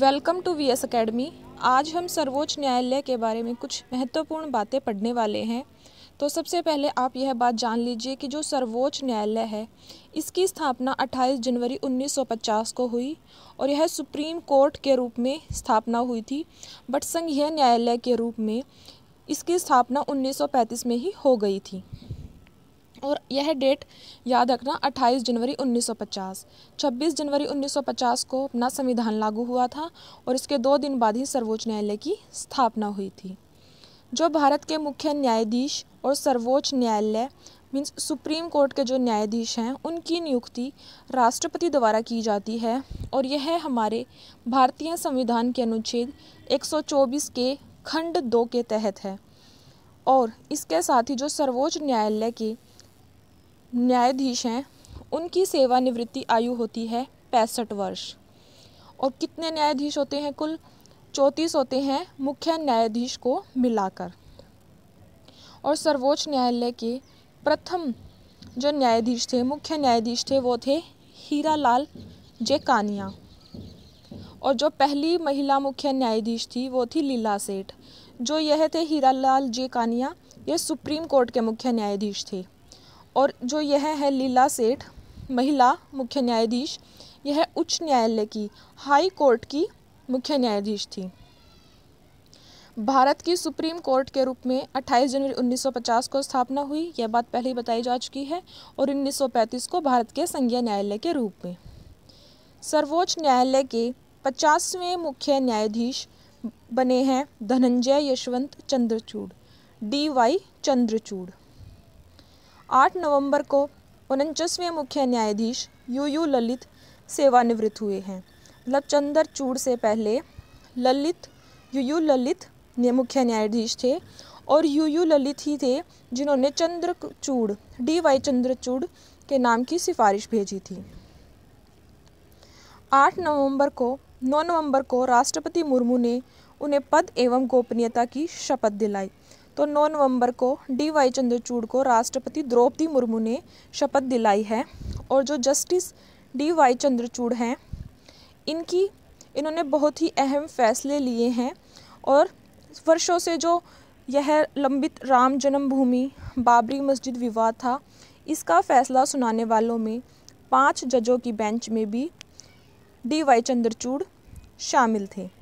welcome to V S academy आज हम सर्वोच्च न्यायालय के बारे में कुछ महत्वपूर्ण बातें पढ़ने वाले हैं तो सबसे पहले आप यह बात जान लीजिए कि जो सर्वोच्च न्यायालय है इसकी स्थापना 28 जनवरी 1950 को हुई और यह सुप्रीम कोर्ट के रूप में स्थापना हुई थी बट संघीय न्यायालय के रूप में इसकी स्थापना 1935 में ही हो गई थी और यह डेट याद रखना 28 जनवरी 1950 26 जनवरी 1950 को अपना संविधान लागू हुआ था और इसके दो दिन बाद ही सर्वोच्च न्यायालय की स्थापना हुई थी जो भारत के मुख्य न्यायाधीश और सर्वोच्च न्यायालय मीन्स सुप्रीम कोर्ट के जो न्यायाधीश हैं उनकी नियुक्ति राष्ट्रपति द्वारा की जाती है और यह है हमारे भारतीय संविधान के अनुच्छेद 124 के खंड दो के तहत है और इसके साथ ही जो सर्वोच्च न्यायालय के न्यायाधीश हैं उनकी सेवानिवृत्ति आयु होती है पैंसठ वर्ष और कितने न्यायाधीश होते हैं कुल चौंतीस होते हैं मुख्य न्यायाधीश को मिलाकर और सर्वोच्च न्यायालय के प्रथम जो न्यायाधीश थे मुख्य न्यायाधीश थे वो थे हीरा लाल जेकानिया और जो पहली महिला मुख्य न्यायाधीश थी वो थी लीला सेठ जो यह थे हीरा लाल जेकानिया ये सुप्रीम कोर्ट के मुख्य न्यायाधीश थे और जो यह है लीला सेठ महिला मुख्य न्यायाधीश यह उच्च न्यायालय की हाई कोर्ट की मुख्य न्यायाधीश थी भारत की सुप्रीम कोर्ट के रूप में 28 जनवरी 1950 को स्थापना हुई यह बात पहले ही बताई जा चुकी है और 1935 को भारत के संघीय न्यायालय के रूप में सर्वोच्च न्यायालय के पचासवें मुख्य न्यायाधीश बने हैं धनंजय यशवंत चंद्रचूड़ डी वाई चंद्रचूड़ आठ नवंबर को उनचासवें मुख्य न्यायाधीश यू यू ललित सेवानिवृत्त हुए हैं मतलब चूड़ से पहले ललित यू यू ललित मुख्य न्यायाधीश थे और यू यू ललित ही थे जिन्होंने चंद्रचूड़ डी वाई चंद्रचूड़ के नाम की सिफारिश भेजी थी आठ नवंबर को नौ नवंबर को राष्ट्रपति मुर्मू ने उन्हें पद एवं गोपनीयता की शपथ दिलाई तो 9 नवंबर को डी वाई चंद्रचूड़ को राष्ट्रपति द्रौपदी मुर्मू ने शपथ दिलाई है और जो जस्टिस डी वाई चंद्रचूड़ हैं इनकी इन्होंने बहुत ही अहम फैसले लिए हैं और वर्षों से जो यह लंबित राम जन्मभूमि बाबरी मस्जिद विवाद था इसका फैसला सुनाने वालों में पांच जजों की बेंच में भी डी वाई चंद्रचूड़ शामिल थे